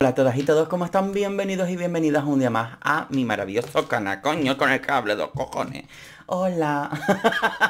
Hola a todas y todos, ¿cómo están? Bienvenidos y bienvenidas un día más a mi maravilloso canacoño con el cable, dos cojones. Hola,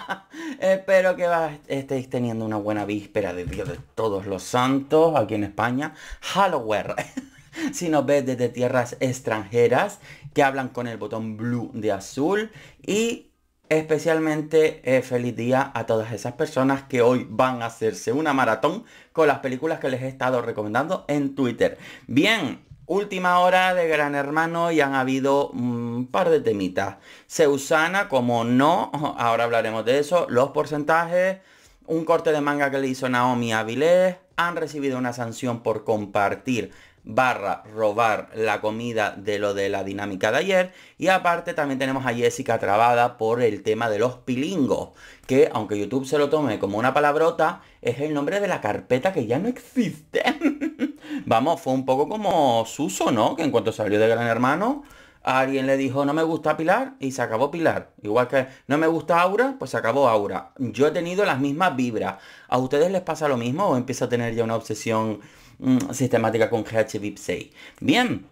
espero que estéis teniendo una buena víspera de Dios de Todos los Santos aquí en España. Halloween. si nos ves desde tierras extranjeras que hablan con el botón blue de azul y Especialmente eh, feliz día a todas esas personas que hoy van a hacerse una maratón con las películas que les he estado recomendando en Twitter. Bien, última hora de Gran Hermano y han habido un par de temitas. Seusana, como no, ahora hablaremos de eso, los porcentajes, un corte de manga que le hizo Naomi Avilés, han recibido una sanción por compartir barra robar la comida de lo de la dinámica de ayer. Y aparte también tenemos a Jessica trabada por el tema de los pilingos, que aunque YouTube se lo tome como una palabrota, es el nombre de la carpeta que ya no existe. Vamos, fue un poco como Suso, ¿no? Que en cuanto salió de Gran Hermano, alguien le dijo no me gusta Pilar y se acabó Pilar. Igual que no me gusta Aura, pues se acabó Aura. Yo he tenido las mismas vibras. ¿A ustedes les pasa lo mismo o empieza a tener ya una obsesión? Mm, sistemática con vip 6 Bien,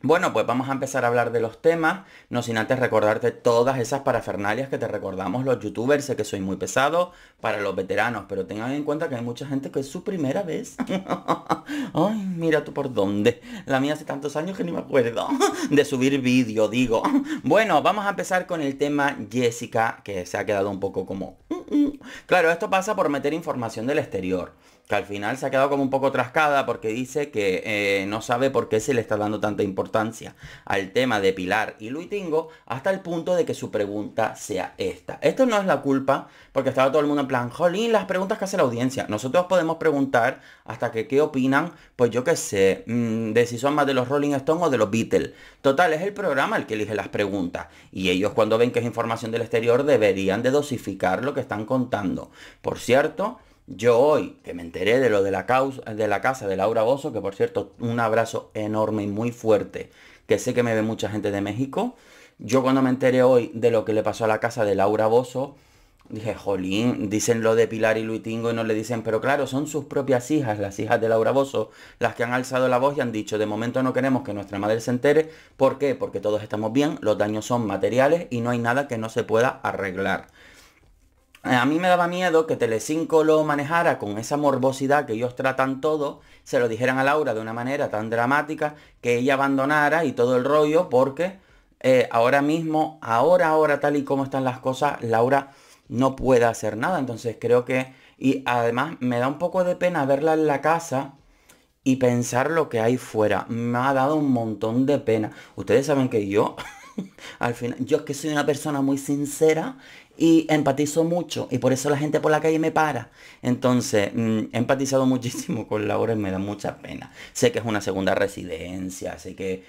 bueno, pues vamos a empezar a hablar de los temas, no sin antes recordarte todas esas parafernalias que te recordamos los youtubers, sé que soy muy pesado para los veteranos, pero tengan en cuenta que hay mucha gente que es su primera vez. Ay, mira tú por dónde. La mía hace tantos años que ni me acuerdo de subir vídeo, digo. Bueno, vamos a empezar con el tema Jessica, que se ha quedado un poco como... Mm, mm". Claro, esto pasa por meter información del exterior al final se ha quedado como un poco trascada porque dice que eh, no sabe por qué se le está dando tanta importancia al tema de Pilar y Luitingo hasta el punto de que su pregunta sea esta. Esto no es la culpa porque estaba todo el mundo en plan, jolín, las preguntas que hace la audiencia. Nosotros podemos preguntar hasta que qué opinan, pues yo qué sé, mm, de si son más de los Rolling Stones o de los Beatles. Total, es el programa el que elige las preguntas y ellos cuando ven que es información del exterior deberían de dosificar lo que están contando. Por cierto, yo hoy, que me enteré de lo de la, de la casa de Laura Bozo, que por cierto, un abrazo enorme y muy fuerte, que sé que me ve mucha gente de México, yo cuando me enteré hoy de lo que le pasó a la casa de Laura Bozo, dije, jolín, dicen lo de Pilar y Luitingo y no le dicen, pero claro, son sus propias hijas, las hijas de Laura Bozo, las que han alzado la voz y han dicho, de momento no queremos que nuestra madre se entere. ¿Por qué? Porque todos estamos bien, los daños son materiales y no hay nada que no se pueda arreglar. Eh, a mí me daba miedo que Telecinco lo manejara con esa morbosidad que ellos tratan todo, se lo dijeran a Laura de una manera tan dramática que ella abandonara y todo el rollo porque eh, ahora mismo, ahora, ahora tal y como están las cosas, Laura no puede hacer nada. Entonces creo que... Y además me da un poco de pena verla en la casa y pensar lo que hay fuera. Me ha dado un montón de pena. Ustedes saben que yo... Al final, yo es que soy una persona muy sincera y empatizo mucho y por eso la gente por la calle me para. Entonces, mm, he empatizado muchísimo con Laura y me da mucha pena. Sé que es una segunda residencia, sé que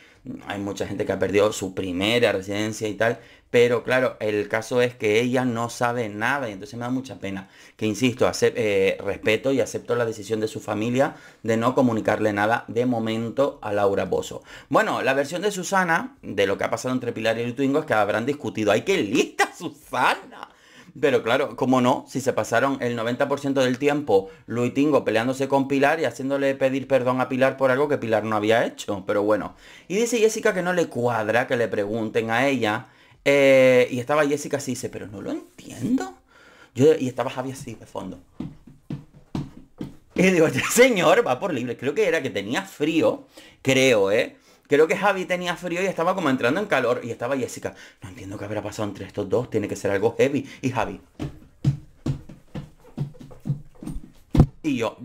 hay mucha gente que ha perdido su primera residencia y tal, pero claro, el caso es que ella no sabe nada y entonces me da mucha pena. Que insisto, eh, respeto y acepto la decisión de su familia de no comunicarle nada de momento a Laura Pozo. Bueno, la versión de Susana, de lo que ha pasado entre Pilar y Twingo, es que habrán discutido. ¡Ay, qué lista Susana! Pero claro, como no, si se pasaron el 90% del tiempo Luitingo peleándose con Pilar y haciéndole pedir perdón a Pilar por algo que Pilar no había hecho, pero bueno. Y dice Jessica que no le cuadra que le pregunten a ella. Eh, y estaba Jessica así, dice, pero no lo entiendo. Yo, y estaba Javi así de fondo. Y digo, este señor va por libre. Creo que era que tenía frío, creo, ¿eh? Creo que Javi tenía frío y estaba como entrando en calor. Y estaba Jessica. No entiendo qué habrá pasado entre estos dos. Tiene que ser algo heavy. Y Javi. Y yo,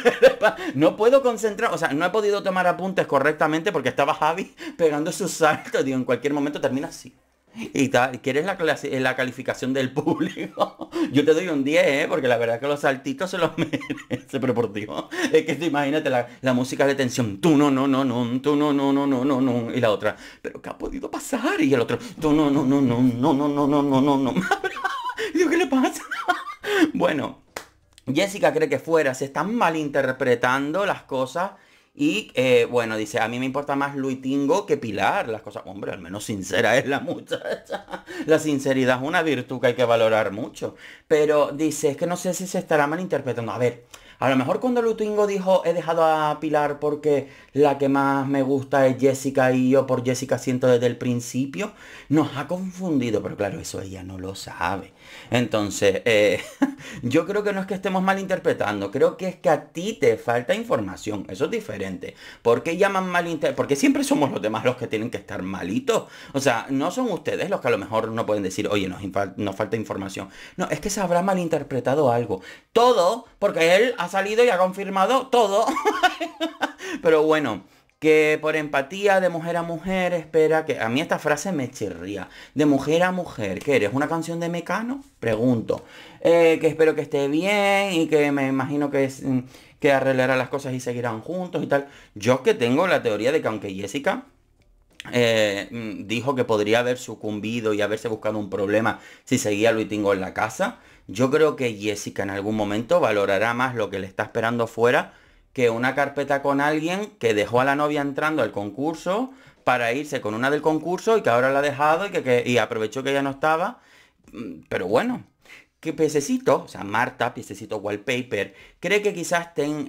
no puedo concentrar, o sea, no he podido tomar apuntes correctamente porque estaba Javi pegando su salto. Digo, en cualquier momento termina así y tal, quieres la, clase, la calificación del público. Yo te doy un 10, ¿eh? porque la verdad es que los saltitos se los merece, pero por Dios. Es que imagínate la, la, música de tensión. Tú no, no, no, no, tú no, no, no, no, no, no. Y la otra, pero ¿qué ha podido pasar? Y el otro, tú no, no, no, no, no, no, no, no, no, no, no. ¿qué le pasa? bueno, Jessica cree que fuera, se están malinterpretando las cosas y eh, bueno, dice, a mí me importa más Luitingo que Pilar. Las cosas, hombre, al menos sincera es la muchacha. La sinceridad es una virtud que hay que valorar mucho. Pero dice, es que no sé si se estará malinterpretando. A ver, a lo mejor cuando Luitingo dijo, he dejado a Pilar porque la que más me gusta es Jessica y yo por Jessica siento desde el principio, nos ha confundido. Pero claro, eso ella no lo sabe. Entonces, eh, yo creo que no es que estemos malinterpretando, creo que es que a ti te falta información, eso es diferente. ¿Por qué llaman malinterpretando? Porque siempre somos los demás los que tienen que estar malitos. O sea, no son ustedes los que a lo mejor no pueden decir, oye, nos falta información. No, es que se habrá malinterpretado algo. Todo, porque él ha salido y ha confirmado todo. Pero bueno que por empatía de mujer a mujer espera que... A mí esta frase me chirría. De mujer a mujer, ¿qué eres? ¿Una canción de Mecano? Pregunto. Eh, que espero que esté bien y que me imagino que, es, mm, que arreglará las cosas y seguirán juntos y tal. Yo que tengo la teoría de que aunque Jessica eh, mm, dijo que podría haber sucumbido y haberse buscado un problema si seguía tengo en la casa, yo creo que Jessica en algún momento valorará más lo que le está esperando fuera que una carpeta con alguien que dejó a la novia entrando al concurso para irse con una del concurso y que ahora la ha dejado y que, aprovechó que ya no estaba. Mm, pero bueno, que pececito, o sea, Marta, pececito Wallpaper, cree que quizás ten,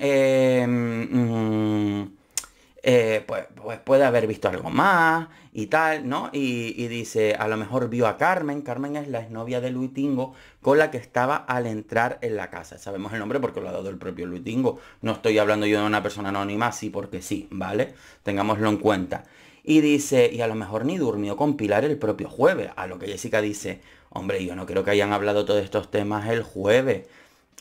eh, pues, pues, puede haber visto algo más y tal, ¿no? Y, dice, a lo mejor vio a Carmen, Carmen es la exnovia de Luis Tingo con la que estaba al entrar en la casa. Sabemos el nombre porque lo ha dado el propio Luis Tingo, no estoy hablando yo de una persona anónima, sí porque sí, ¿vale? Tengámoslo en cuenta. Y dice, y a lo mejor ni durmió con Pilar el propio jueves, a lo que Jessica dice, hombre, yo no creo que hayan hablado todos estos temas el jueves,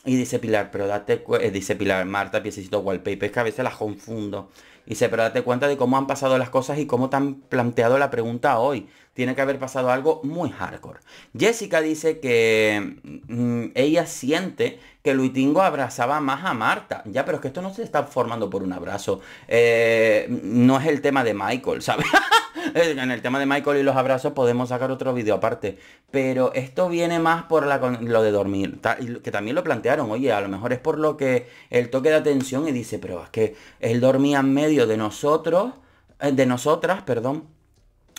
y dice Pilar, pero date cuenta. Eh, dice Pilar, Marta, piececito wallpaper, es que a veces las confundo. Y dice, pero date cuenta de cómo han pasado las cosas y cómo te han planteado la pregunta hoy. Tiene que haber pasado algo muy hardcore. Jessica dice que mm, mm, ella siente que Luitingo abrazaba más a Marta. Ya, pero es que esto no se está formando por un abrazo. Eh, no es el tema de Michael, ¿sabes? en el tema de Michael y los abrazos podemos sacar otro video aparte. Pero esto viene más por lo de dormir, que también lo plantearon, oye, a lo mejor es por lo que el toque de atención y dice, pero es que él dormía en medio de nosotros, eh, de nosotras, perdón,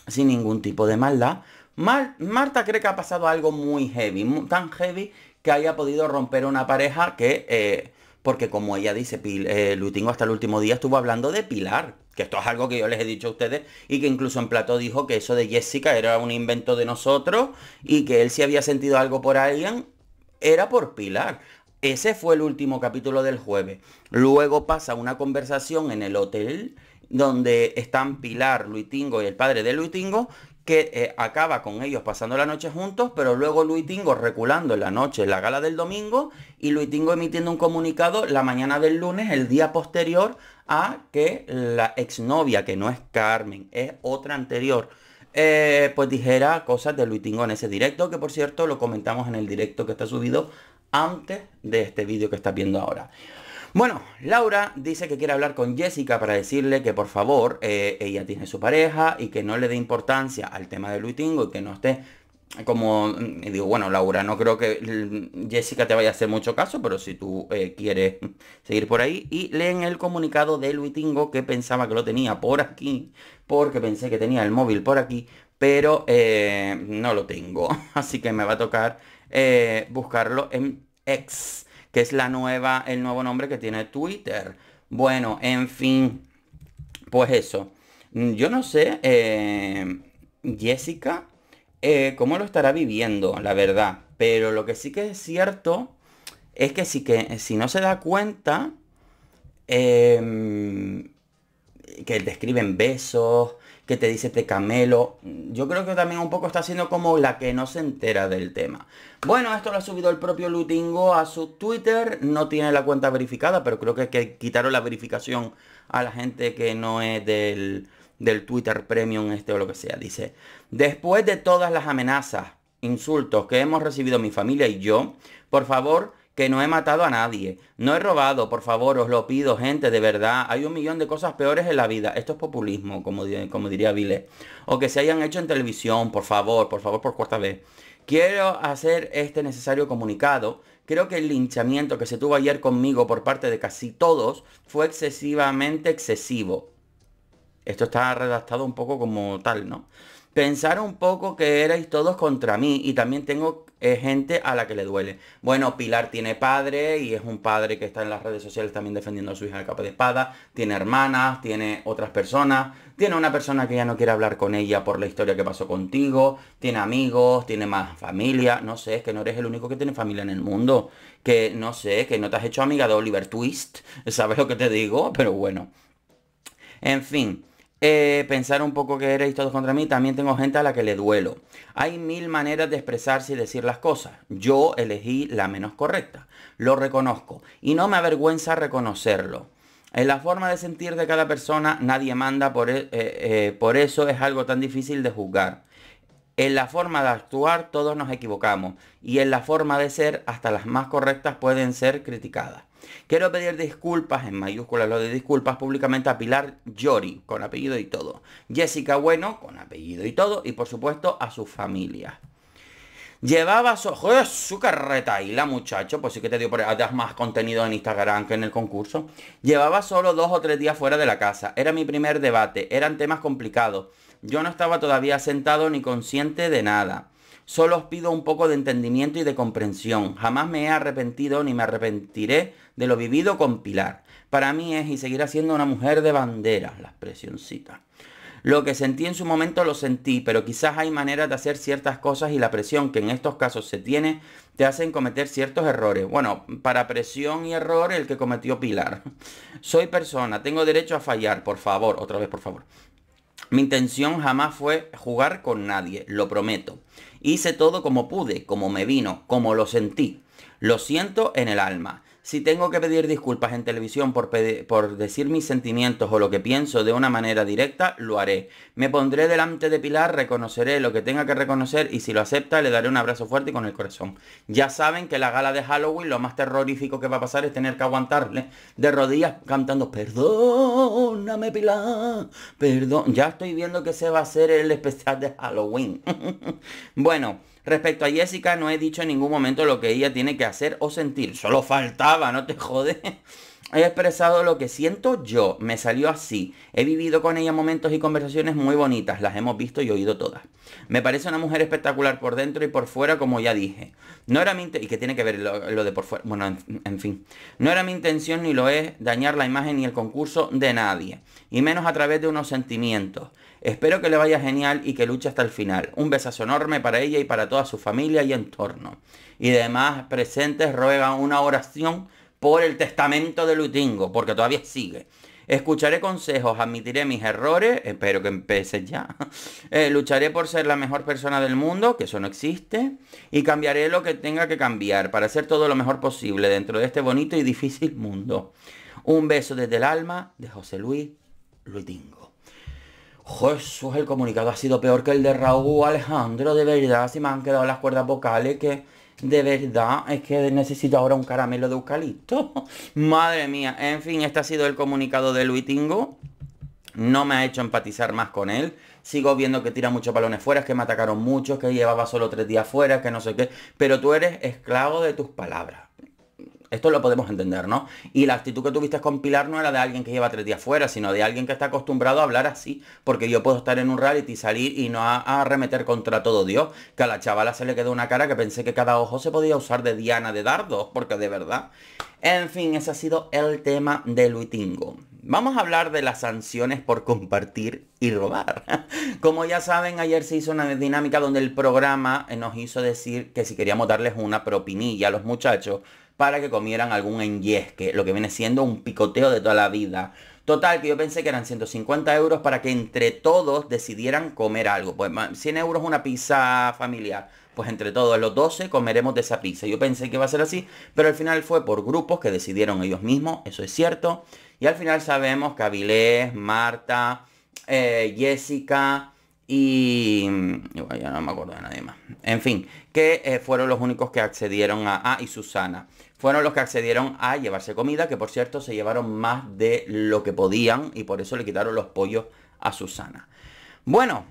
sin ningún tipo de maldad. Marta cree que ha pasado algo muy heavy, tan heavy que haya podido romper una pareja que... Eh, porque como ella dice, eh, Luis hasta el último día estuvo hablando de Pilar, que esto es algo que yo les he dicho a ustedes y que incluso en Plato dijo que eso de Jessica era un invento de nosotros y que él si había sentido algo por alguien era por Pilar. Ese fue el último capítulo del jueves. Luego pasa una conversación en el hotel donde están Pilar, Luitingo y el padre de Luitingo que eh, acaba con ellos pasando la noche juntos, pero luego Luis Tingo reculando en la noche en la gala del domingo y Luis Tingo emitiendo un comunicado la mañana del lunes, el día posterior a que la exnovia, que no es Carmen, es otra anterior, eh, pues dijera cosas de Luis Tingo en ese directo, que por cierto lo comentamos en el directo que está subido antes de este vídeo que estás viendo ahora. Bueno, Laura dice que quiere hablar con Jessica para decirle que por favor eh, ella tiene su pareja y que no le dé importancia al tema de Luitingo y que no esté como mm, digo, bueno, Laura, no creo que mm, Jessica te vaya a hacer mucho caso, pero si tú eh, quieres seguir por ahí. Y leen el comunicado de Luitingo que pensaba que lo tenía por aquí, porque pensé que tenía el móvil por aquí, pero eh, no lo tengo. Así que me va a tocar buscarlo en X que es la nueva, el nuevo nombre que tiene Twitter. Bueno, en fin, pues eso. Mm, yo no sé, eh, Jessica, eh, cómo lo estará viviendo, la verdad. Pero lo que sí que es cierto es que, sí que si no se da cuenta, em, que te escriben besos, que te dice te este camelo. Yo creo que también un poco está siendo como la que no se entera del tema. Bueno, esto lo ha subido el propio Lutingo a su Twitter. No tiene la cuenta verificada, pero creo que, que quitaron la verificación a la gente que no es del, del Twitter Premium este o lo que sea. Dice, después de todas las amenazas, insultos que hemos recibido mi familia y yo, por favor que no he matado a nadie. No he robado, por favor, os lo pido, gente, de verdad. Hay un millón de cosas peores en la vida. Esto es populismo, como, como diría Vile. O que se hayan hecho en televisión, por favor, por favor, por cuarta vez. Quiero hacer este necesario comunicado. Creo que el linchamiento que se tuvo ayer conmigo por parte de casi todos fue excesivamente excesivo. Esto está redactado un poco como tal, ¿no? Pensar un poco que erais todos contra mí y también tengo es gente a la que le duele. Bueno, Pilar tiene padre y es un padre que está en las redes sociales también defendiendo a su hija de capa de espada. Tiene hermanas, tiene otras personas. Tiene una persona que ya no quiere hablar con ella por la historia que pasó contigo. Tiene amigos, tiene más familia. No sé, es que no eres el único que tiene familia en el mundo. Que no sé, que no te has hecho amiga de Oliver Twist. ¿Sabes lo que te digo? Pero bueno. En fin, eh, pensar un poco que eres todos contra mí. También tengo gente a la que le duelo. Hay mil maneras de expresarse y decir las cosas. Yo elegí la menos correcta. Lo reconozco. Y no me avergüenza reconocerlo. En la forma de sentir de cada persona nadie manda, por, e, eh, eh, por eso es algo tan difícil de juzgar. En la forma de actuar todos nos equivocamos y en la forma de ser hasta las más correctas pueden ser criticadas. Quiero pedir disculpas en mayúsculas lo de disculpas públicamente a Pilar Yori, con apellido y todo. Jessica Bueno, con apellido y todo. Y por supuesto a su familia. Llevaba su, joder, su carreta y la muchacho, pues sí que te dio por das más contenido en Instagram que en el concurso. Llevaba solo dos o tres días fuera de la casa. Era mi primer debate, eran temas complicados. Yo no estaba todavía sentado ni consciente de nada. Solo os pido un poco de entendimiento y de comprensión. Jamás me he arrepentido ni me arrepentiré de lo vivido con Pilar. Para mí es y seguirá siendo una mujer de banderas, las presioncitas. Lo que sentí en su momento lo sentí, pero quizás hay maneras de hacer ciertas cosas y la presión que en estos casos se tiene te hacen cometer ciertos errores. Bueno, para presión y error el que cometió Pilar. Soy persona, tengo derecho a fallar, por favor, otra vez por favor. Mi intención jamás fue jugar con nadie, lo prometo. Hice todo como pude, como me vino, como lo sentí. Lo siento en el alma. Si tengo que pedir disculpas en televisión por, decir mis sentimientos o lo que pienso de una manera directa, lo haré. Me pondré delante de Pilar, reconoceré lo que tenga que reconocer y si lo acepta le daré un abrazo fuerte y con el corazón. Ya saben que la gala de Halloween lo más terrorífico que va a pasar es tener que aguantarle de rodillas cantando Perdóname Pilar, perdón. Ya estoy viendo que se va a hacer el especial de Halloween. bueno. Respecto a Jessica, no he dicho en ningún momento lo que ella tiene que hacer o sentir. Solo faltaba, no te jode. He expresado lo que siento yo, me salió así. He vivido con ella momentos y conversaciones muy bonitas, las hemos visto y oído todas. Me parece una mujer espectacular por dentro y por fuera, como ya dije. No era mi intención, y que tiene que ver lo, de por fuera, bueno, en, fin. No era mi intención ni lo es dañar la imagen ni el concurso de nadie, y menos a través de unos sentimientos. Espero que le vaya genial y que luche hasta el final. Un besazo enorme para ella y para toda su familia y entorno. Y demás presentes ruegan una oración por el testamento de Lutingo, porque todavía sigue. Escucharé consejos, admitiré mis errores, espero que empiece ya. Eh, lucharé por ser la mejor persona del mundo, que eso no existe, y cambiaré lo que tenga que cambiar para hacer todo lo mejor posible dentro de este bonito y difícil mundo. Un beso desde el alma de José Luis Lutingo. Jesús, el comunicado ha sido peor que el de Raúl Alejandro, de verdad, si me han quedado las cuerdas vocales que... De verdad, es que necesito ahora un caramelo de eucalipto. Madre mía. En fin, este ha sido el comunicado de Luitingo. No me ha hecho empatizar más con él. Sigo viendo que tira muchos balones fuera, que me atacaron muchos, que llevaba solo tres días fuera, que no sé qué. Pero tú eres esclavo de tus palabras esto lo podemos entender, ¿no? Y la actitud que tuviste con Pilar no era de alguien que lleva tres días fuera, sino de alguien que está acostumbrado a hablar así, porque yo puedo estar en un reality, salir y no a, arremeter contra todo Dios, que a la chavala se le quedó una cara que pensé que cada ojo se podía usar de Diana de dardos, porque de verdad. En fin, ese ha sido el tema de Luitingo. Vamos a hablar de las sanciones por compartir y robar. Como ya saben, ayer se hizo una dinámica donde el programa nos hizo decir que si queríamos darles una propinilla a los muchachos, para que comieran algún enyesque, lo que viene siendo un picoteo de toda la vida. Total, que yo pensé que eran 150 euros para que entre todos decidieran comer algo. Pues 100 euros una pizza familiar. Pues entre todos los 12 comeremos de esa pizza. Yo pensé que iba a ser así, pero al final fue por grupos que decidieron ellos mismos, eso es cierto. Y al final sabemos que Avilés, Marta, eh, Jessica y... ya no me acuerdo de nadie más. En fin, que eh, fueron los únicos que accedieron a... A ah, y Susana fueron los que accedieron a llevarse comida, que por cierto se llevaron más de lo que podían y por eso le quitaron los pollos a Susana. Bueno,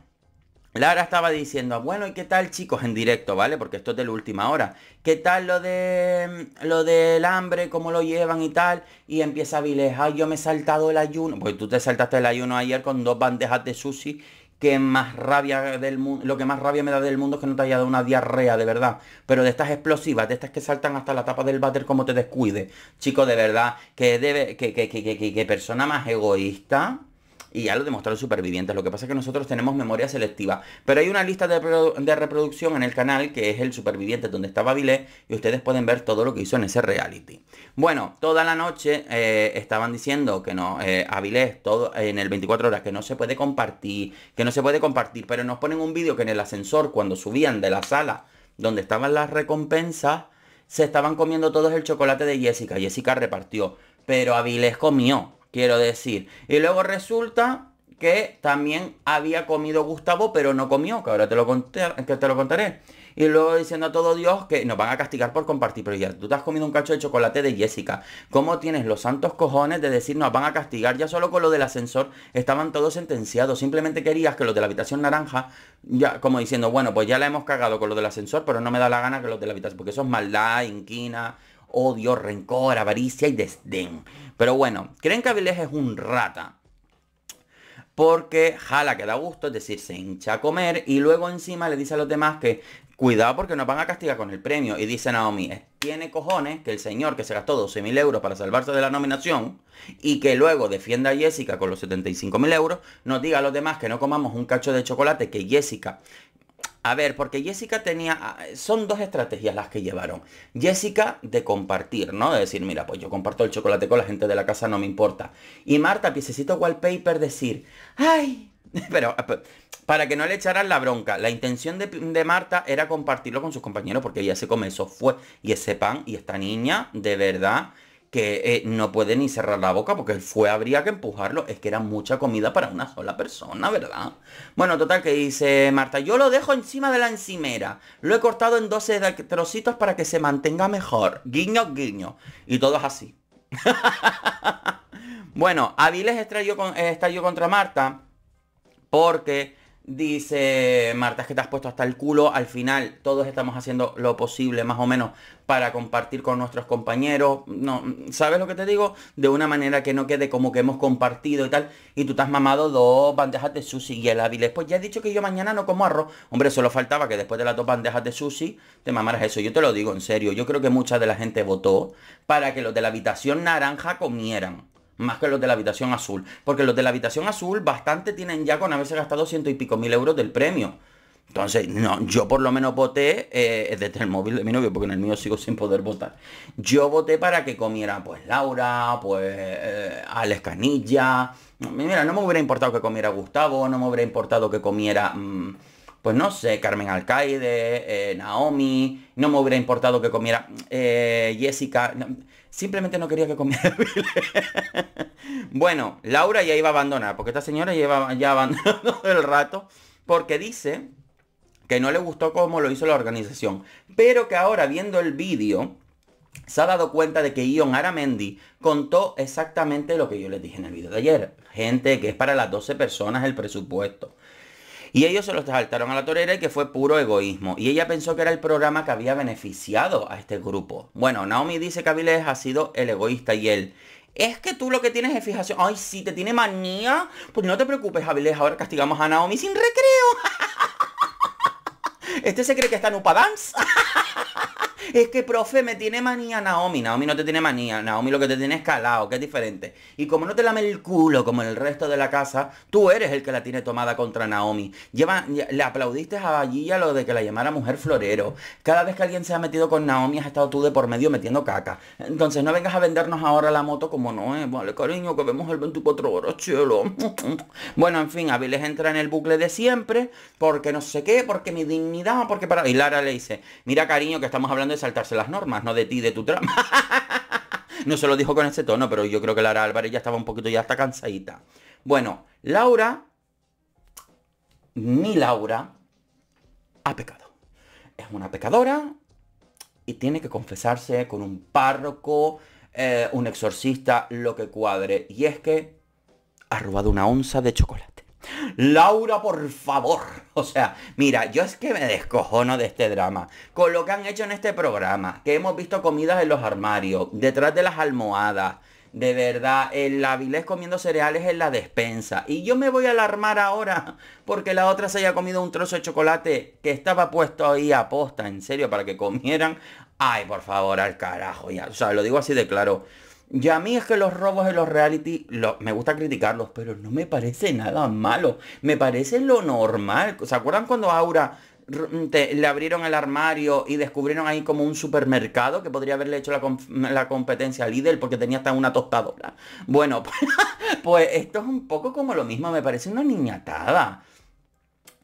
Lara estaba diciendo, bueno, ¿y qué tal chicos en directo, ¿vale? Porque esto es de la última hora. ¿Qué tal lo de mm, lo del hambre, cómo lo llevan y tal? Y empieza a ay, yo me he saltado el ayuno. Pues tú te saltaste el ayuno ayer con dos bandejas de sushi que más rabia del mundo, lo que más rabia me da del mundo es que no te haya dado una diarrea, de verdad. Pero de estas explosivas, de estas que saltan hasta la tapa del váter como te descuide. Chico, de verdad, que debe, que, que, que, que persona más egoísta y ya lo demostraron Supervivientes. Lo que pasa es que nosotros tenemos memoria selectiva. Pero hay una lista de, reproducción en el canal que es el superviviente donde estaba Avilés y ustedes pueden ver todo lo que hizo en ese reality. Bueno, toda la noche eh, estaban diciendo que no, eh, Avilés, todo en el 24 horas, que no se puede compartir, que no se puede compartir, pero nos ponen un vídeo que en el ascensor, cuando subían de la sala donde estaban las recompensas, se estaban comiendo todos el chocolate de Jessica. Jessica repartió, pero Avilés comió quiero decir. Y luego resulta que también había comido Gustavo, pero no comió, que ahora te lo, conté, que te lo contaré. Y luego diciendo a todo Dios que nos van a castigar por compartir, pero ya, tú te has comido un cacho de chocolate de Jessica. ¿Cómo tienes los santos cojones de decir nos van a castigar? Ya solo con lo del ascensor estaban todos sentenciados. Simplemente querías que los de la habitación naranja, ya como diciendo, bueno, pues ya la hemos cagado con lo del ascensor, pero no me da la gana que los de la habitación, porque eso es maldad, inquina, odio, rencor, avaricia y desdén. Pero bueno, creen que Avilés es un rata. Porque jala que da gusto, es decir, se hincha a comer y luego encima le dice a los demás que cuidado porque nos van a castigar con el premio. Y dice Naomi, tiene cojones que el señor que se gastó 12.000 euros para salvarse de la nominación y que luego defienda a Jessica con los 75.000 euros, nos diga a los demás que no comamos un cacho de chocolate que Jessica a ver, porque Jessica tenía... Ah, son dos estrategias las que llevaron. Jessica de compartir, ¿no? De decir, mira, pues yo comparto el chocolate con la gente de la casa, no me importa. Y Marta, piececito wallpaper, decir, ¡ay! Pero ah, pues, para que no le echaran la bronca, la intención de, Marta era compartirlo con sus compañeros porque ella se come eso fue y ese pan y esta niña, de verdad, que eh, no puede ni cerrar la boca porque fue habría que empujarlo. Es que era mucha comida para una sola persona, ¿verdad? Bueno, total que dice Marta, yo lo dejo encima de la encimera. Lo he cortado en 12 trocitos para que se mantenga mejor. Guiño, guiño. Y todo es así. bueno, a estalló, con, eh, estalló contra Marta porque Dice Marta, es que te has puesto hasta el culo. Al final todos estamos haciendo lo posible más o menos para compartir con nuestros compañeros. No, ¿Sabes lo que te digo? De una manera que no quede como que hemos compartido y tal. Y tú te has mamado dos bandejas de sushi y el hábil, Pues ya he dicho que yo mañana no como arroz. Hombre, solo faltaba que después de las dos bandejas de sushi te mamaras eso. Yo te lo digo en serio. Yo creo que mucha de la gente votó para que los de la habitación naranja comieran más que los de la habitación azul. Porque los de la habitación azul bastante tienen ya con haberse gastado ciento y pico mil euros del premio. Entonces, no, yo por lo menos voté eh, desde el móvil de mi novio, porque en el mío sigo sin poder votar. Yo voté para que comiera pues Laura, pues eh, Alex Canilla. Mira, no me hubiera importado que comiera Gustavo, no me hubiera importado que comiera, mm, pues no sé, Carmen Alcaide, eh, Naomi, no me hubiera importado que comiera Jessica. Simplemente no quería que comiera bueno, Laura ya iba a abandonar, porque esta señora lleva ya abandonando el rato, porque dice que no le gustó cómo lo hizo la organización, pero que ahora viendo el vídeo se ha dado cuenta de que Ion Aramendi contó exactamente lo que yo les dije en el vídeo de ayer. Gente, que es para las 12 personas el presupuesto. Y ellos se los desaltaron a la torera y que fue puro egoísmo. Y ella pensó que era el programa que había beneficiado a este grupo. Bueno, Naomi dice que Avilés ha sido el egoísta y él. Es que tú lo que tienes es fijación. Ay, si te tiene manía, pues no te preocupes, Avilés. Ahora castigamos a Naomi sin recreo. Este se cree que está en Upadance. es que, profe, me tiene manía Naomi. Naomi no te tiene manía. Naomi lo que te tiene es calado, que es diferente. Y como no te lame el culo como en el resto de la casa, tú eres el que la tiene tomada contra Naomi. Lleva, le aplaudiste a Gilla lo de que la llamara mujer florero. Cada vez que alguien se ha metido con Naomi, has estado tú de por medio metiendo caca. Entonces no vengas a vendernos ahora la moto como no es. Vale, cariño, que vemos el 24 horas, chelo. bueno, en fin, Aviles entra en el bucle de siempre, porque no sé qué, porque mi dignidad porque para... Y Lara le dice, mira cariño, que estamos hablando de saltarse las normas, no de ti, de tu trama. no se lo dijo con ese tono, pero yo creo que Lara Álvarez ya estaba un poquito, ya hasta cansadita. Bueno, Laura, mi Laura, ha pecado. Es una pecadora y tiene que confesarse con un párroco, eh, un exorcista, lo que cuadre. Y es que ha robado una onza de chocolate. Laura, por favor. O sea, mira, yo es que me descojono de este drama. Con lo que han hecho en este programa, que hemos visto comidas en los armarios, detrás de las almohadas. De verdad, el Avilés comiendo cereales en la despensa. Y yo me voy a alarmar ahora porque la otra se haya comido un trozo de chocolate que estaba puesto ahí a posta, en serio, para que comieran. Ay, por favor, al carajo, ya. O sea, lo digo así de claro. Y a mí es que los robos de los reality, me gusta criticarlos, pero no me parece nada malo. Me parece lo normal. ¿Se acuerdan cuando Aura mm, le abrieron el armario y descubrieron ahí como un supermercado que podría haberle hecho la, competencia a Lidl porque tenía hasta una tostadora? Bueno, pues, pues esto es un poco como lo mismo. Me parece una niñatada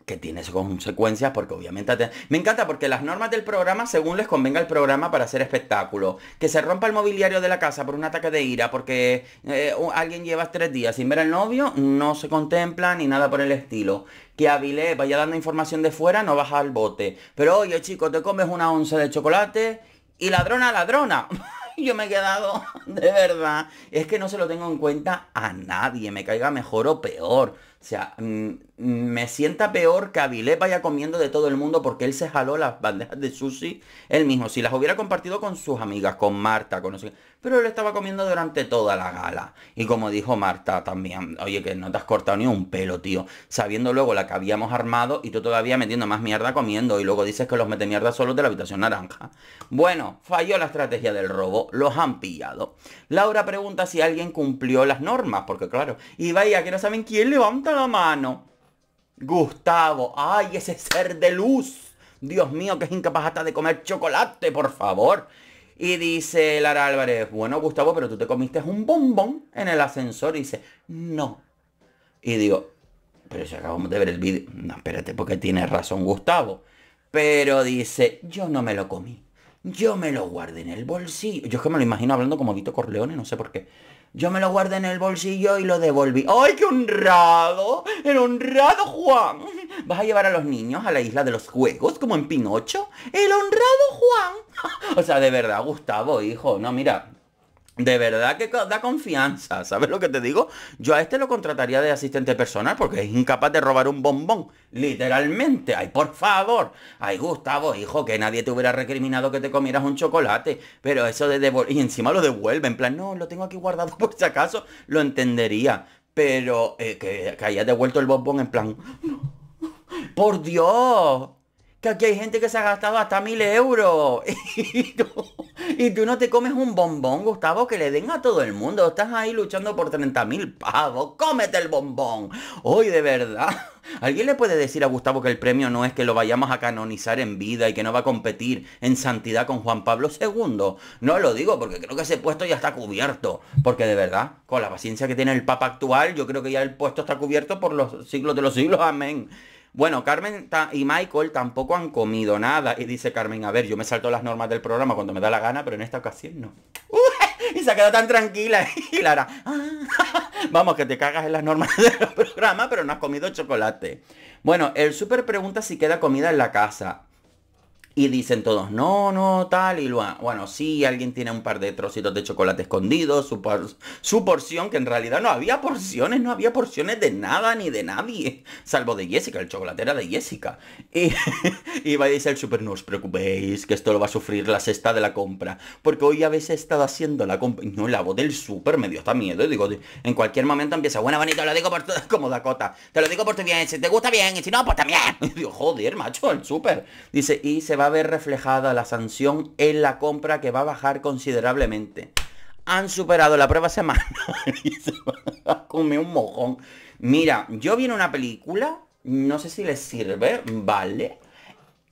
que tiene consecuencias porque obviamente... Me encanta porque las normas del programa, según les convenga el programa para hacer espectáculo, que se rompa el mobiliario de la casa por un ataque de ira porque eh, alguien lleva tres días sin ver al novio, no se contempla ni nada por el estilo. Que Avilés vaya dando información de fuera, no baja al bote. Pero oye chico, te comes una onza de chocolate y ladrona, ladrona. yo me he quedado, de verdad. Es que no se lo tengo en cuenta a nadie, me caiga mejor o peor. O sea... Mm, me sienta peor que Avilés vaya comiendo de todo el mundo porque él se jaló las bandejas de sushi él mismo. Si las hubiera compartido con sus amigas, con Marta, con Pero él estaba comiendo durante toda la gala. Y como dijo Marta también, oye, que no te has cortado ni un pelo, tío. Sabiendo luego la que habíamos armado y tú todavía metiendo más mierda comiendo. Y luego dices que los mete mierda solos de la habitación naranja. Bueno, falló la estrategia del robo. Los han pillado. Laura pregunta si alguien cumplió las normas, porque claro, y vaya que no saben quién levanta la mano. Gustavo, ay, ese ser de luz. Dios mío, que es incapaz hasta de comer chocolate, por favor. Y dice Lara Álvarez, bueno, Gustavo, pero tú te comiste un bombón en el ascensor. Y dice, no. Y digo, pero si acabamos de ver el vídeo. No, espérate, porque tiene razón Gustavo. Pero dice, yo no me lo comí. Yo me lo guardé en el bolsillo. Yo es que me lo imagino hablando como Vito Corleone, no sé por qué. Yo me lo guardé en el bolsillo y lo devolví. ¡Ay, qué honrado! ¡El honrado Juan! ¿Vas a llevar a los niños a la isla de los juegos como en Pinocho? ¡El honrado Juan! o sea, de verdad, Gustavo, hijo. No, mira, de verdad que da confianza, ¿sabes lo que te digo? Yo a este lo contrataría de asistente personal porque es incapaz de robar un bombón, literalmente. Ay, por favor. Ay, Gustavo, hijo, que nadie te hubiera recriminado que te comieras un chocolate. Pero eso de devolver... Y encima lo devuelve, en plan, no, lo tengo aquí guardado por si acaso, lo entendería. Pero eh, que, que haya devuelto el bombón en plan... ¡Por Dios! que aquí hay gente que se ha gastado hasta mil euros. Y tú, no te comes un bombón, Gustavo, que le den a todo el mundo. Estás ahí luchando por 30 mil pavos. Cómete el bombón. Hoy, de verdad. ¿Alguien le puede decir a Gustavo que el premio no es que lo vayamos a canonizar en vida y que no va a competir en santidad con Juan Pablo II? No lo digo porque creo que ese puesto ya está cubierto. Porque de verdad, con la paciencia que tiene el Papa actual, yo creo que ya el puesto está cubierto por los siglos de los siglos. Amén. Bueno, Carmen y Michael tampoco han comido nada. Y dice Carmen, a ver, yo me salto las normas del programa cuando me da la gana, pero en esta ocasión no. y se ha tan tranquila. Y Lara, ah, vamos, que te cagas en las normas del programa, pero no has comido chocolate. Bueno, el súper pregunta si queda comida en la casa. Y dicen todos, no, no, tal, y Bueno, sí, alguien tiene un par de trocitos de chocolate escondidos, su, porción, que en realidad no había porciones, no había porciones de nada ni de nadie, salvo de Jessica, el chocolatera de Jessica. Y, va a decir el super, no os preocupéis, que esto lo va a sufrir la cesta de la compra, porque hoy habéis estado haciendo la compra, no, la voz del super me dio hasta miedo, y digo, en cualquier momento empieza, bueno, bonito, lo digo por todo, como Dakota, te lo digo por tu bien, si te gusta bien, y si no, pues también. Y digo, joder, macho, el súper, Dice, y se va ver reflejada la sanción en la compra que va a bajar considerablemente. Han superado la prueba semana y se un mojón. Mira, yo vi en una película, no sé si les sirve, ¿vale?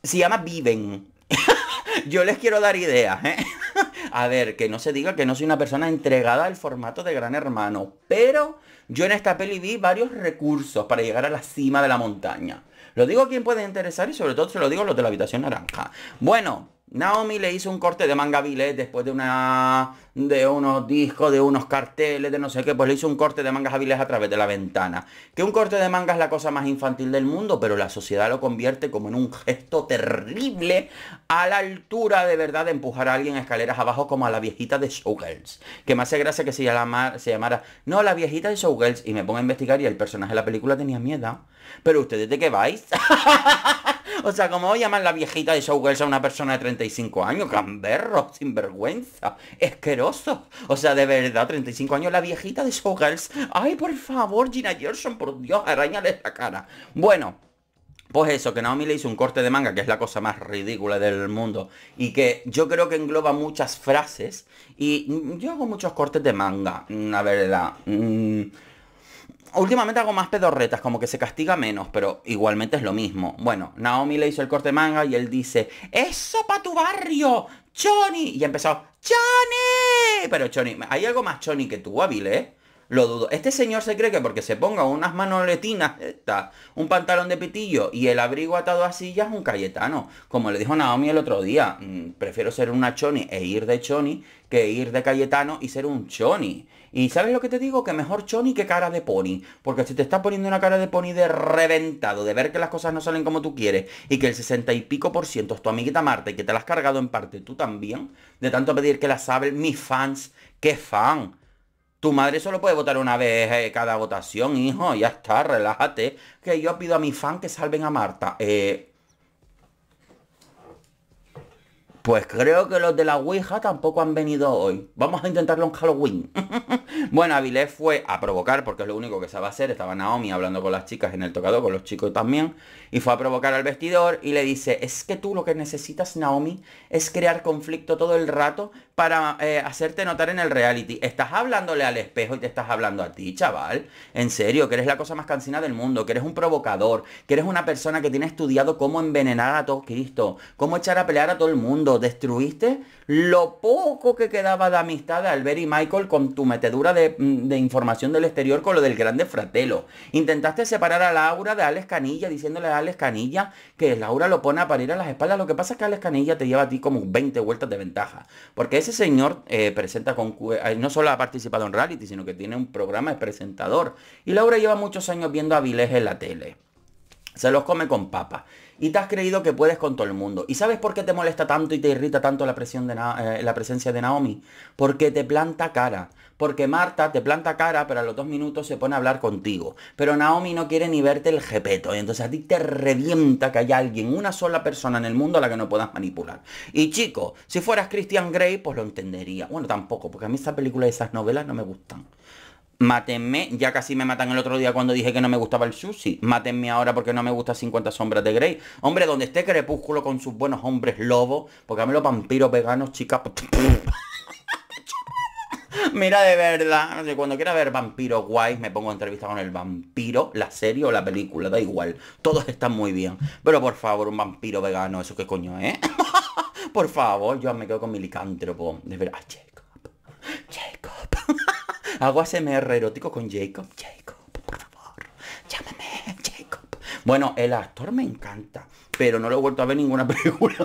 Se llama Viven. yo les quiero dar ideas, ¿eh? a ver, que no se diga que no soy una persona entregada al formato de Gran Hermano, pero yo en esta peli vi varios recursos para llegar a la cima de la montaña. Lo digo a quien puede interesar y sobre todo se lo digo a los de la habitación naranja. Bueno, Naomi le hizo un corte de manga vile eh, después de una de unos discos, de unos carteles, de no sé qué, pues le hizo un corte de mangas hábiles a través de la ventana. Que un corte de manga es la cosa más infantil del mundo, pero la sociedad lo convierte como en un gesto terrible a la altura de verdad de empujar a alguien escaleras abajo como a la viejita de Showgirls. Que me hace gracia que se llamara, se llamara no, la viejita de Showgirls y me pongo a investigar y el personaje de la película tenía miedo. Pero ustedes de qué vais? O sea, ¿cómo voy a llamar la viejita de Showgirls a una persona de 35 años? Camberro, sinvergüenza, ¡Esqueroso! O sea, de verdad, 35 años la viejita de Showgirls. Ay, por favor, Gina Gerson, por Dios, arañale la cara. Bueno, pues eso, que Naomi le hizo un corte de manga, que es la cosa más ridícula del mundo, y que yo creo que engloba muchas frases, y yo hago muchos cortes de manga, la verdad. Mm, últimamente hago más pedorretas, como que se castiga menos, pero igualmente es lo mismo. Bueno, Naomi le hizo el corte manga y él dice, ¡Eso pa' tu barrio! Choni, Y empezó, Choni, Pero Choni, hay algo más Choni que tú, hábil, ¿eh? Lo dudo. Este señor se cree que porque se ponga unas manoletinas, un pantalón de pitillo y el abrigo atado así ya es un cayetano. Como le dijo Naomi el otro día, mm, prefiero ser una choni e ir de choni que ir de cayetano y ser un choni. Y ¿sabes lo que te digo? Que mejor choni que cara de pony. Porque si te estás poniendo una cara de pony de reventado, de ver que las cosas no salen como tú quieres y que el 60 y pico por ciento es tu amiguita Marta y que te la has cargado en parte tú también, de tanto pedir que la saben mis fans, qué fan. Tu madre solo puede votar una vez eh, cada votación, hijo, ya está, relájate. Que yo pido a mis fans que salven a Marta. Eh, Pues creo que los de la Ouija tampoco han venido hoy. Vamos a intentarlo en Halloween. bueno, Avilés fue a provocar, porque es lo único que se va a hacer. Estaba Naomi hablando con las chicas en el tocador, con los chicos también. Y fue a provocar al vestidor y le dice, es que tú lo que necesitas, Naomi, es crear conflicto todo el rato para eh, hacerte notar en el reality. Estás hablándole al espejo y te estás hablando a ti, chaval. En serio, que eres la cosa más cansina del mundo, que eres un provocador, que eres una persona que tiene estudiado cómo envenenar a todo Cristo, cómo echar a pelear a todo el mundo. Destruiste lo poco que quedaba de amistad de Albert y Michael con tu metedura de, mm, de información del exterior con lo del grande fratelo. Intentaste separar a Laura de Alex Canilla diciéndole a Alex Canilla que Laura lo pone a parir a las espaldas. Lo que pasa es que Alex Canilla te lleva a ti como 20 vueltas de ventaja. Porque ese señor eh, presenta con, eh, no solo ha participado en reality, sino que tiene un programa de presentador. Y Laura lleva muchos años viendo a Vileje en la tele. Se los come con papa y te has creído que puedes con todo el mundo. ¿Y sabes por qué te molesta tanto y te irrita tanto eh, la, presencia de Naomi? Porque te planta cara. Porque Marta te planta cara, pero a los dos minutos se pone a hablar contigo. Pero Naomi no quiere ni verte el jepeto. Y entonces a ti te revienta que haya alguien, una sola persona en el mundo a la que no puedas manipular. Y chico, si fueras Christian Grey, pues lo entendería. Bueno, tampoco, porque a mí esa película y esas novelas no me gustan. Mátenme, ya casi me matan el otro día cuando dije que no me gustaba el sushi. Mátenme ahora porque no me gusta 50 sombras de Grey. Hombre, donde esté Crepúsculo con sus buenos hombres lobos, porque a mí los vampiros veganos, chicas... Mira, de verdad, cuando quiera ver vampiros guays, me pongo a entrevista con el vampiro, la serie o la película, da igual. Todos están muy bien. Pero por favor, un vampiro vegano, eso qué coño, ¿eh? por favor, yo me quedo con mi licántropo. De verdad, ah, check up. Hago ASMR erótico con Jacob. Jacob, por favor, llámame, Jacob. Bueno, el actor me encanta, pero no lo he vuelto a ver ninguna película.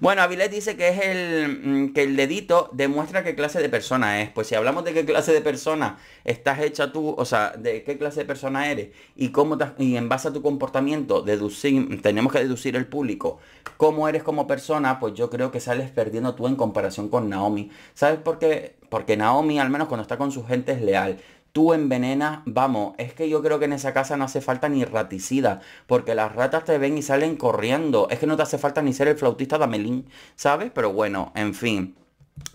bueno, Avilés dice que es el mm, que el dedito demuestra qué clase de persona es. Pues si hablamos de qué clase de persona estás hecha tú, o sea, de qué clase de persona eres y cómo y en base a tu comportamiento deducir, tenemos que deducir el público cómo eres como persona, pues yo creo que sales perdiendo tú en comparación con Naomi. ¿Sabes por qué? Porque Naomi, al menos cuando está con su gente, es leal. Tú envenenas, vamos, es que yo creo que en esa casa no hace falta ni raticida, porque las ratas te ven y salen corriendo. Es que no te hace falta ni ser el flautista de ¿sabes? Pero bueno, en fin.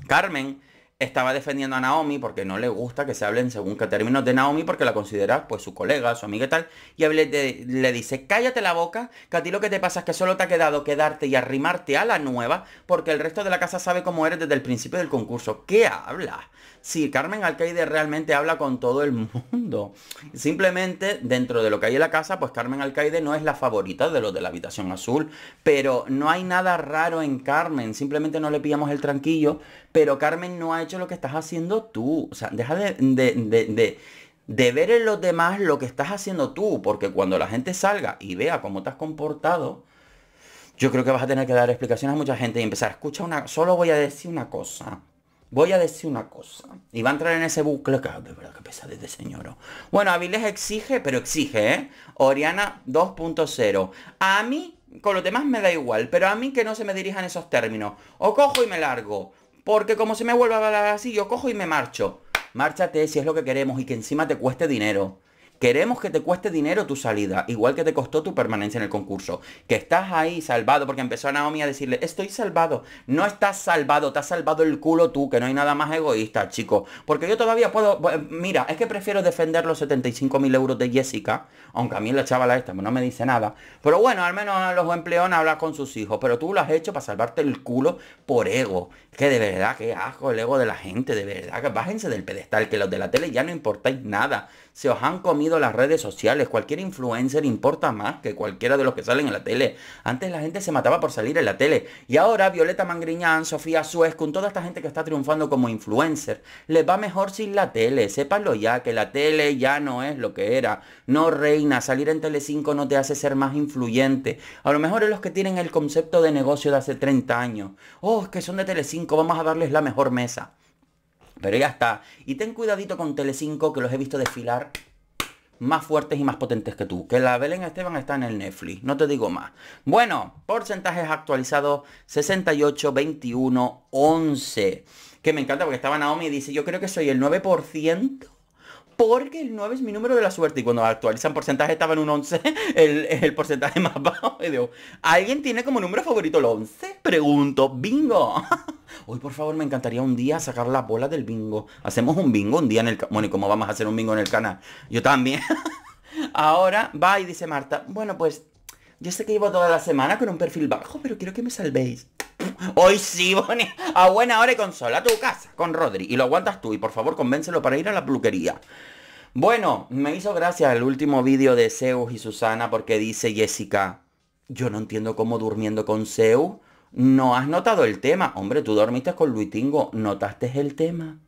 Carmen estaba defendiendo a Naomi porque no le gusta que se hablen según qué términos de Naomi porque la considera pues su colega, su amiga y tal. Y le, dice, cállate la boca, que a ti lo que te pasa es que solo te ha quedado quedarte y arrimarte a la nueva porque el resto de la casa sabe cómo eres desde el principio del concurso. ¿Qué habla? Si Carmen Alcaide realmente habla con todo el mundo. Simplemente dentro de lo que hay en la casa, pues Carmen Alcaide no es la favorita de los de la habitación azul. Pero no hay nada raro en Carmen. Simplemente no le pillamos el tranquillo. Pero Carmen no ha hecho lo que estás haciendo tú. O sea, deja de, ver en los demás lo que estás haciendo tú, porque cuando la gente salga y vea cómo te has comportado, yo creo que vas a tener que dar explicaciones a mucha gente y empezar, escucha una, solo voy a decir una cosa. Voy a decir una cosa. Y va a entrar en ese bucle que, ah, de verdad, que pesa de señor. Bueno, Avilés exige, pero exige, ¿eh? Oriana 2.0. A mí, con los demás me da igual, pero a mí que no se me dirijan esos términos. O cojo y me largo. Porque como se me vuelva a hablar así, yo cojo y me marcho. Márchate si es lo que queremos y que encima te cueste dinero. Queremos que te cueste dinero tu salida, igual que te costó tu permanencia en el concurso. Que estás ahí salvado, porque empezó Naomi a decirle, estoy salvado. No estás salvado, te has salvado el culo tú, que no hay nada más egoísta, chico. Porque yo todavía puedo... Eh, mira, es que prefiero defender los 75.000 euros de Jessica, aunque a mí la chavala esta no me dice nada. Pero bueno, al menos a los empleos hablan con sus hijos, pero tú lo has hecho para salvarte el culo por ego. Que de verdad, que asco el ego de la gente, de verdad, que bájense del pedestal, que los de la tele ya no importáis nada se os han comido las redes sociales. Cualquier influencer importa más que cualquiera de los que salen en la tele. Antes la gente se mataba por salir en la tele. Y ahora Violeta Mangriñán, Sofía Suez, con toda esta gente que está triunfando como influencer, les va mejor sin la tele. Sépanlo ya, que la tele ya no es lo que era. No reina, salir en 5 no te hace ser más influyente. A lo mejor es los que tienen el concepto de negocio de hace 30 años. Oh, es que son de Tele5! vamos a darles la mejor mesa. Pero ya está. Y ten cuidadito con Tele5, que los he visto desfilar más fuertes y más potentes que tú. Que la Belén Esteban está en el Netflix, no te digo más. Bueno, porcentajes actualizados 68, 21, 11. Que me encanta porque estaba Naomi y dice, yo creo que soy el 9% porque el 9 es mi número de la suerte. Y cuando actualizan porcentaje estaba en un 11, el, el porcentaje más bajo. Y ¿alguien tiene como número favorito el 11? Pregunto, bingo. Hoy por favor me encantaría un día sacar la bola del bingo. Hacemos un bingo un día en el canal. Bueno, ¿y cómo vamos a hacer un bingo en el canal? Yo también. Ahora va y dice Marta, bueno pues yo sé que llevo toda la semana con un perfil bajo, pero quiero que me salvéis. Hoy sí, Bonnie. A buena hora y consola a tu casa, con Rodri. Y lo aguantas tú. Y por favor, convéncelo para ir a la pluquería. Bueno, me hizo gracia el último vídeo de Zeus y Susana porque dice Jessica, yo no entiendo cómo durmiendo con Zeus no has notado el tema. Hombre, tú dormiste con Luitingo, ¿notaste el tema?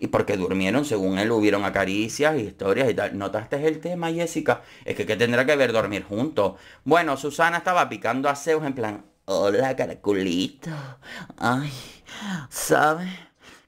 Y porque durmieron, según él, hubieron acaricias, y historias y tal. ¿Notaste el tema, Jessica? Es que ¿qué tendrá que ver dormir juntos? Bueno, Susana estaba picando a Zeus en plan... Hola, caraculito. Ay, ¿sabes?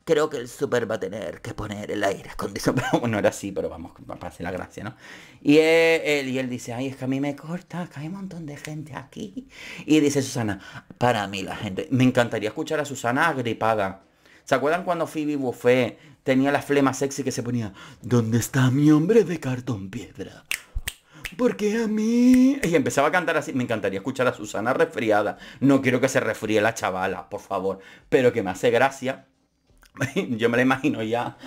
Creo que el súper va a tener que poner el aire pero Bueno, era así, pero vamos, para hacer la gracia, ¿no? Y él, y él dice, ay, es que a mí me corta, que hay un montón de gente aquí. Y dice Susana, para mí la gente... Me encantaría escuchar a Susana agripada. ¿Se acuerdan cuando Phoebe Buffet tenía la flema sexy que se ponía, ¿dónde está mi hombre de cartón piedra? Porque a mí... Y empezaba a cantar así. Me encantaría escuchar a Susana resfriada. No quiero que se resfríe la chavala, por favor. Pero que me hace gracia. Yo me la imagino ya.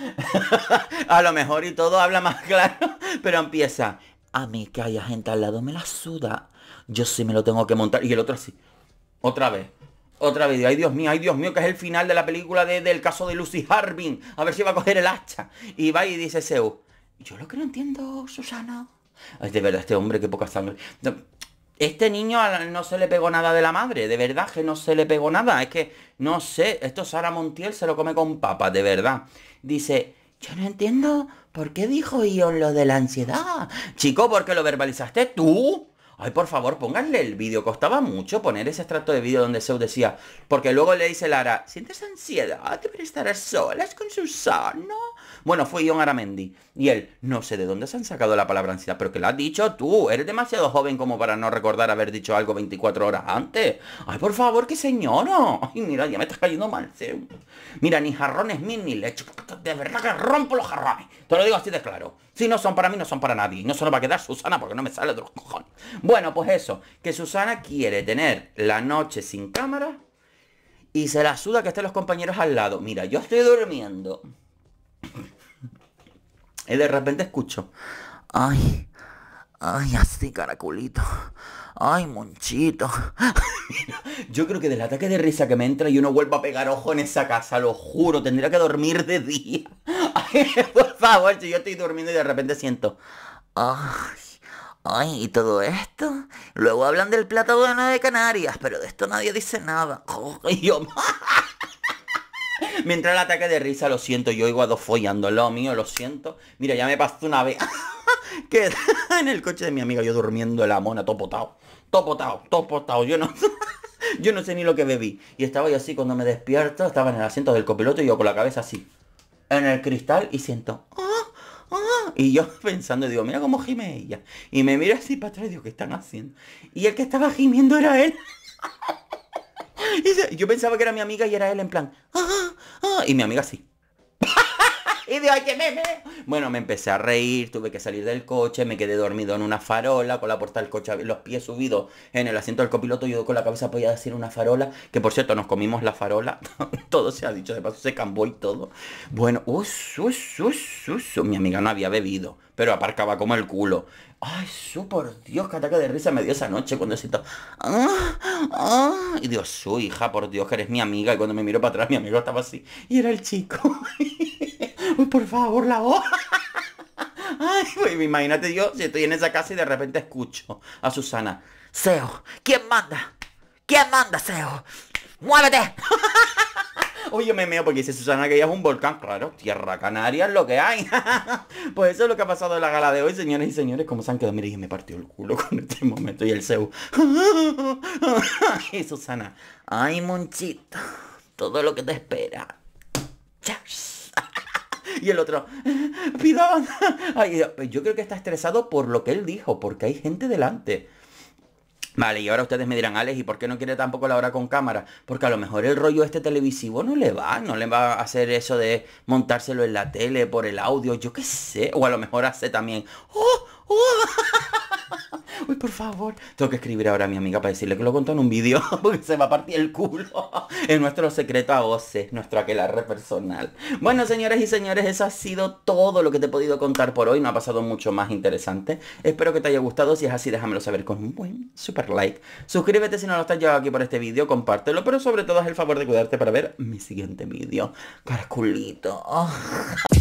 a lo mejor y todo habla más claro. Pero empieza. A mí que haya gente al lado me la suda. Yo sí me lo tengo que montar. Y el otro así. Otra vez. Otra vez, ay Dios mío, ay Dios mío, que es el final de la película de, del caso de Lucy Harbin. A ver si va a coger el hacha. Y va y dice Seu, Yo lo que no entiendo, Susana. Ay, de verdad, este hombre, qué poca sangre. Este niño no se le pegó nada de la madre, de verdad que no se le pegó nada. Es que, no sé, esto Sara Montiel se lo come con papas, de verdad. Dice, yo no entiendo por qué dijo Ion lo de la ansiedad. Chico, ¿por qué lo verbalizaste tú. Ay, por favor, pónganle el vídeo. Costaba mucho poner ese extracto de vídeo donde Zeus decía. Porque luego le dice Lara, ¿sientes ansiedad de estar solas con Susano? Bueno, fue Ion Aramendi. Y él, no sé de dónde se han sacado la palabra ansiedad, pero que la has dicho tú. Eres demasiado joven como para no recordar haber dicho algo 24 horas antes. Ay, por favor, qué señor. Ay, mira, ya me estás cayendo mal. Mira, ni jarrones mil ni leche. De verdad que rompo los jarrones. Te lo digo así de claro. Si no son para mí, no son para nadie. Y No se lo va a quedar Susana porque no me sale de los cojones. Bueno, pues eso. Que Susana quiere tener la noche sin cámara y se la suda que estén los compañeros al lado. Mira, yo estoy durmiendo. Y de repente escucho, ay, ay, así caraculito ay, monchito. Yo creo que del ataque de risa que me entra Y uno vuelvo a pegar ojo en esa casa, lo juro, tendría que dormir de día. por favor, si yo estoy durmiendo y de repente siento, ay, Ay, y todo esto. Luego hablan del plátano de Canarias, pero de esto nadie dice nada. yo. Mientras el ataque de risa, lo siento. Yo igual a dos follando, lo mío, lo siento. Mira, ya me pasó una vez. que en el coche de mi amiga, yo durmiendo la mona, topotado. Topotado, topotado. Yo no. yo no sé ni lo que bebí. Y estaba yo así cuando me despierto, estaba en el asiento del copiloto y yo con la cabeza así. En el cristal y siento. Ah, ah", y yo pensando, digo, mira cómo gime ella. Y me miro así para atrás y digo, ¿qué están haciendo? Y el que estaba gimiendo era él yo pensaba que era mi amiga y era él en plan, ah, ah, ah", y mi amiga sí y Bueno, me empecé a reír, tuve que salir del coche, me quedé dormido en una farola, con la puerta del coche, los pies subidos en el asiento del copiloto, yo con la cabeza apoyada en una farola, que por cierto, nos comimos la farola, todo se ha dicho, de paso se cambó y todo. Bueno, us, su, mi amiga no había bebido, pero aparcaba como el culo. Ay, su por Dios, Que ataque de risa me dio esa noche cuando siento. Ah, ah. Y Dios, su hija, por Dios, que eres mi amiga. Y cuando me miró para atrás, mi amigo estaba así. Y era el chico. Uy, por favor, la hoja! Ay, imagínate yo si estoy en esa casa y de repente escucho a Susana. Seo, ¿quién manda? ¿Quién manda, Seo? ¡Muévete! Oye, me meo porque dice Susana que ella es un volcán. Claro, Tierra Canaria es lo que hay. pues eso es lo que ha pasado en la gala de hoy, señores y señores. ¿Cómo se han quedado, Mira, y me partió el culo con este momento. Y el Seo. y Susana. Ay, Monchito! Todo lo que te espera. Chao. Y el otro, ¡Pidón! yo creo que está estresado por lo que él dijo, porque hay gente delante. Vale, y ahora ustedes me dirán, Alex, ¿y por qué no quiere tampoco la hora con cámara? Porque a lo mejor el rollo este televisivo no le va, no le va a hacer eso de montárselo en la tele por el audio, yo qué sé. O a lo mejor hace también, ¡oh! ¡oh! Uy, por favor. Tengo que escribir ahora a mi amiga para decirle que lo contó en un vídeo. Porque se va a partir el culo. Es nuestro secreto a voces, nuestro aquelarre personal. Bueno, señores y señores, eso ha sido todo lo que te he podido contar por hoy. No ha pasado mucho más interesante. Espero que te haya gustado. Si es así, déjamelo saber con un buen super like. Suscríbete si no lo estás llegado aquí por este vídeo. Compártelo. Pero sobre todo haz el favor de cuidarte para ver mi siguiente vídeo. Caraculito.